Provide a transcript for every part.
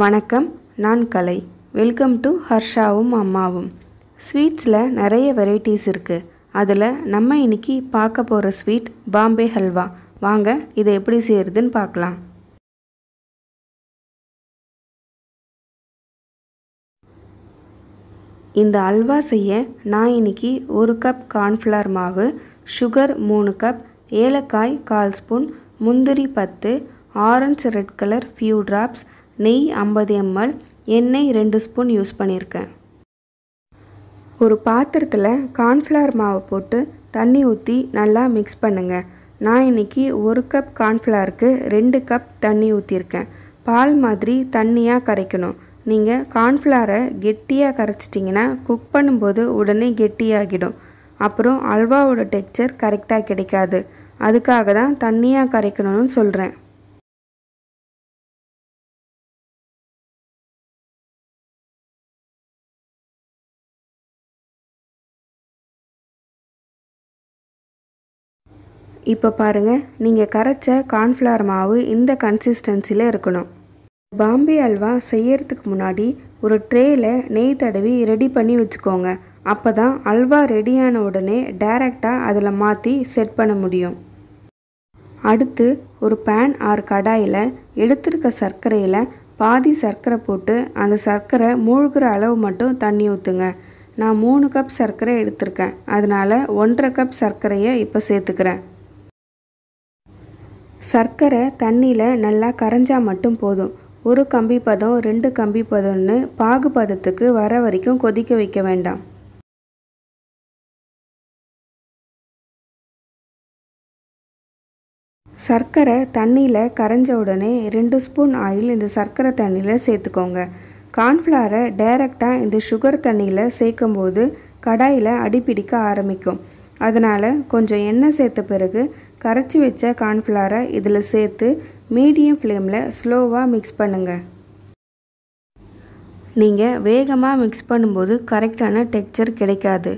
வணக்கம் நான் கலை welcome to ஹர்ஷாவும் அம்மாவும் ஸ்வீட்ஸில் நிறைய வெரைட்டிஸ் இருக்குது அதில் நம்ம இன்னைக்கு பார்க்க போகிற ஸ்வீட் பாம்பே ஹல்வா வாங்க இதை எப்படி செய்கிறதுன்னு பார்க்கலாம் இந்த அல்வா செய்ய நான் இன்னைக்கு ஒரு கப் கார்ன்ஃப்ளவர் மாவு சுகர் மூணு கப் ஏலக்காய் கால் ஸ்பூன் முந்திரி பத்து orange red colour few drops நெய் ஐம்பது எம்எல் எண்ணெய் ரெண்டு ஸ்பூன் யூஸ் பண்ணியிருக்கேன் ஒரு பாத்திரத்தில் கார்ன்ஃப்ளவர் மாவை போட்டு தண்ணி ஊற்றி நல்லா மிக்ஸ் பண்ணுங்கள் நான் இன்றைக்கி ஒரு கப் கார்ன்ஃப்ளவருக்கு ரெண்டு கப் தண்ணி ஊற்றிருக்கேன் பால் மாதிரி தண்ணியாக கரைக்கணும் நீங்கள் கார்ன்ஃப்ளவரை கெட்டியாக கரைச்சிட்டிங்கன்னா குக் பண்ணும்போது உடனே கெட்டியாகிடும் அப்புறம் அல்வாவோட டெக்ஸ்சர் கரெக்டாக கிடைக்காது அதுக்காக தான் தண்ணியாக கரைக்கணும்னு சொல்கிறேன் இப்போ பாருங்கள் நீங்கள் கரைச்ச கார்ன்ஃப்ளவர் மாவு இந்த கன்சிஸ்டன்சியில் இருக்கணும் பாம்பே அல்வா செய்யறதுக்கு முன்னாடி ஒரு ட்ரேயில் நெய் தடவி ரெடி பண்ணி வச்சுக்கோங்க அப்போ தான் அல்வா ரெடியான உடனே டைரக்டாக அதில் மாற்றி செட் பண்ண முடியும் அடுத்து ஒரு பேன் ஆர் கடாயில் எடுத்திருக்க சர்க்கரையில் பாதி சர்க்கரை போட்டு அந்த சர்க்கரை மூழ்கிற அளவு மட்டும் தண்ணி ஊற்றுங்க நான் மூணு கப் சர்க்கரை எடுத்திருக்கேன் அதனால் ஒன்றரை கப் சர்க்கரையை இப்போ சேர்த்துக்கிறேன் சர்க்கரை தண்ணியில் நல்லா கரைஞ்சால் மட்டும் போதும் ஒரு கம்பி பதம் ரெண்டு கம்பி பதம்னு பாகு பதத்துக்கு வர வரைக்கும் கொதிக்க வைக்க வேண்டாம் சர்க்கரை தண்ணியில் கரைஞ்ச உடனே ரெண்டு ஸ்பூன் ஆயில் இந்த சர்க்கரை தண்ணியில் சேர்த்துக்கோங்க கார்ன்ஃப்ளாரை டைரெக்டாக இந்த சுகர் தண்ணியில் சேர்க்கும்போது கடாயில் அடிப்பிடிக்க ஆரம்பிக்கும் அதனால் கொஞ்சம் எண்ணெய் சேர்த்த பிறகு கரைச்சி வச்ச கார்ன்ஃப்ளாரை இதில் சேர்த்து மீடியம் ஃப்ளேமில் ஸ்லோவாக மிக்ஸ் பண்ணுங்கள் நீங்கள் வேகமாக மிக்ஸ் பண்ணும்போது கரெக்டான டெக்ஸ்சர் கிடைக்காது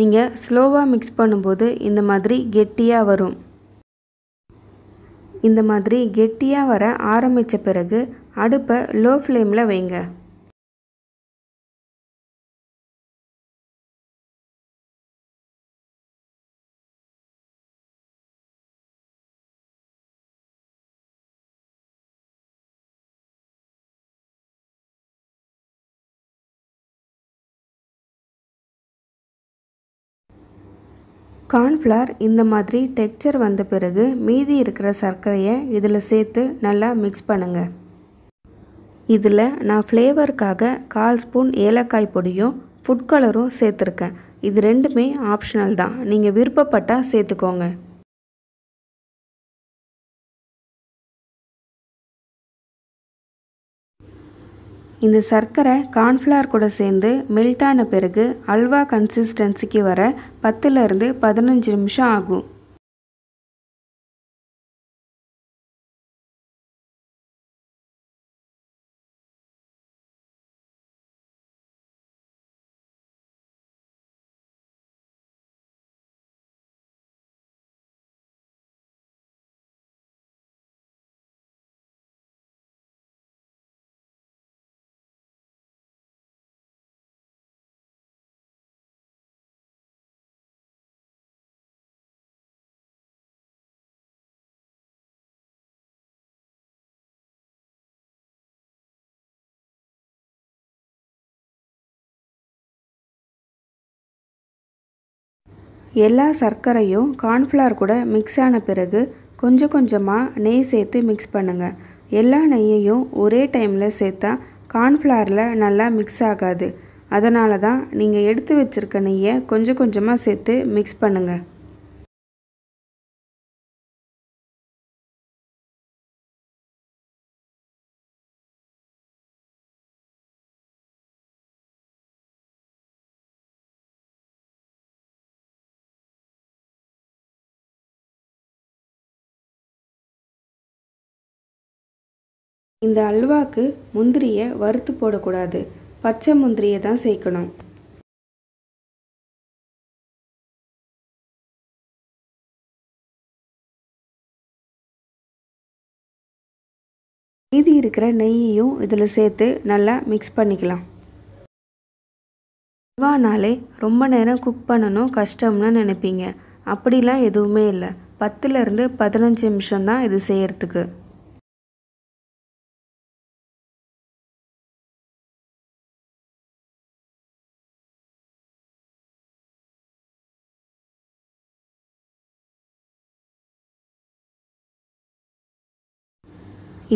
நீங்கள் ஸ்லோவாக மிக்ஸ் பண்ணும்போது இந்த மாதிரி கெட்டியாக வரும் இந்த மாதிரி கெட்டியாக வர ஆரம்பித்த பிறகு அடுப்பை லோ ஃப்ளேமில் வைங்க கார்ன்ஃப்ளவர் இந்த மாதிரி டெக்ஸ்சர் வந்த பிறகு மீதி இருக்கிற சர்க்கரையை இதில் சேர்த்து நல்லா மிக்ஸ் பண்ணுங்கள் இதில் நான் ஃப்ளேவருக்காக கால் ஸ்பூன் ஏலக்காய் பொடியும் ஃபுட் கலரும் சேர்த்துருக்கேன் இது ரெண்டுமே ஆப்ஷனல் தான் நீங்கள் விருப்பப்பட்டால் சேர்த்துக்கோங்க இந்த சர்க்கரை கான்ஃப்ளார் கூட சேர்ந்து மெல்ட்டான பிறகு அல்வா கன்சிஸ்டன்சிக்கு வர பத்துலேருந்து பதினஞ்சு நிமிஷம் ஆகும் எல்லா சர்க்கரையும் கார்ன்ஃப்ளார் கூட மிக்ஸ் ஆன பிறகு கொஞ்சம் கொஞ்சமாக நெய் சேர்த்து மிக்ஸ் பண்ணுங்கள் எல்லா நெய்யையும் ஒரே டைமில் சேர்த்தா கார்ன்ஃப்ளாரில் நல்லா மிக்ஸ் ஆகாது அதனால தான் நீங்கள் எடுத்து வச்சுருக்க நெய்யை கொஞ்சம் கொஞ்சமாக சேர்த்து மிக்ஸ் பண்ணுங்கள் இந்த அல்வாக்கு முந்திரியை வறுத்து போடக்கூடாது பச்சை முந்திரியை தான் சேர்க்கணும் மீதி இருக்கிற நெய்யையும் இதில் சேர்த்து நல்லா மிக்ஸ் பண்ணிக்கலாம் அல்வானாலே ரொம்ப நேரம் குக் பண்ணணும் கஷ்டம்னு நினைப்பீங்க அப்படிலாம் எதுவுமே இல்லை பத்துலேருந்து பதினஞ்சு நிமிஷம்தான் இது செய்கிறதுக்கு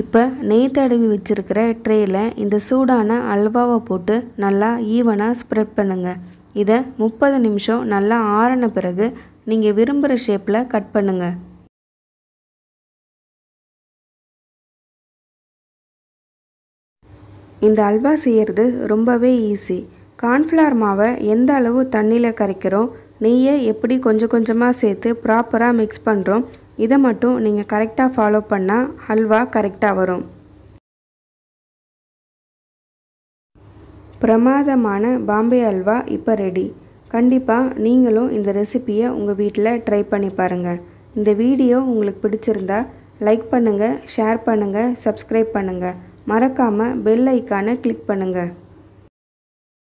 இப்போ நெய் தடவி வச்சுருக்கிற ட்ரேயில் இந்த சூடான அல்வாவை போட்டு நல்லா ஈவனாக ஸ்ப்ரெட் பண்ணுங்கள் இதை முப்பது நிமிஷம் நல்லா ஆறின பிறகு நீங்கள் விரும்புகிற ஷேப்பில் கட் பண்ணுங்கள் இந்த அல்வா செய்கிறது ரொம்பவே ஈஸி கார்ன்ஃப்ளவர் மாவை எந்த அளவு தண்ணியில் கரைக்கிறோம் நெய்யை எப்படி கொஞ்சம் கொஞ்சமாக சேர்த்து ப்ராப்பராக மிக்ஸ் பண்ணுறோம் இதை மட்டும் நீங்கள் கரெக்டாக ஃபாலோ பண்ணால் ஹல்வா கரெக்டாக வரும் பிரமாதமான பாம்பே அல்வா இப்போ ரெடி கண்டிப்பாக நீங்களும் இந்த ரெசிப்பியை உங்கள் வீட்டில் ட்ரை பண்ணி பாருங்கள் இந்த வீடியோ உங்களுக்கு பிடிச்சிருந்தா லைக் பண்ணுங்கள் ஷேர் பண்ணுங்கள் சப்ஸ்கிரைப் பண்ணுங்கள் மறக்காமல் பெல் ஐக்கானை கிளிக் பண்ணுங்கள்